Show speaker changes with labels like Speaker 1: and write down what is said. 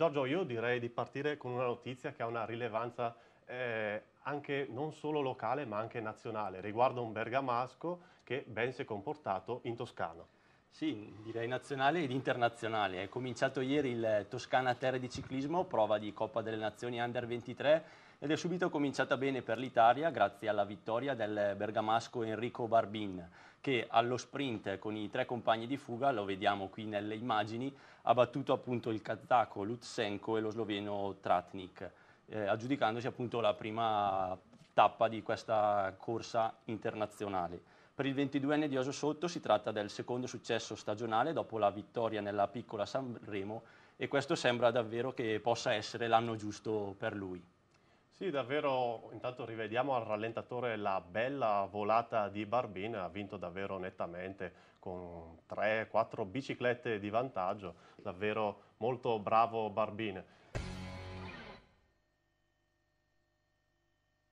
Speaker 1: Giorgio, io direi di partire con una notizia che ha una rilevanza eh, anche non solo locale ma anche nazionale, riguardo un bergamasco che ben si è comportato in
Speaker 2: Toscana. Sì, direi nazionale ed internazionale. È cominciato ieri il Toscana Terre di Ciclismo, prova di Coppa delle Nazioni Under 23 ed è subito cominciata bene per l'Italia grazie alla vittoria del bergamasco Enrico Barbin che allo sprint con i tre compagni di fuga, lo vediamo qui nelle immagini, ha battuto appunto il kazako Lutsenko e lo sloveno Tratnik, eh, aggiudicandosi appunto la prima tappa di questa corsa internazionale. Per il 22enne di Oso Sotto si tratta del secondo successo stagionale dopo la vittoria nella piccola Sanremo e questo sembra davvero che possa essere l'anno giusto per lui.
Speaker 1: Sì, davvero, intanto rivediamo al rallentatore la bella volata di Barbin, ha vinto davvero nettamente con 3-4 biciclette di vantaggio, davvero molto bravo Barbin.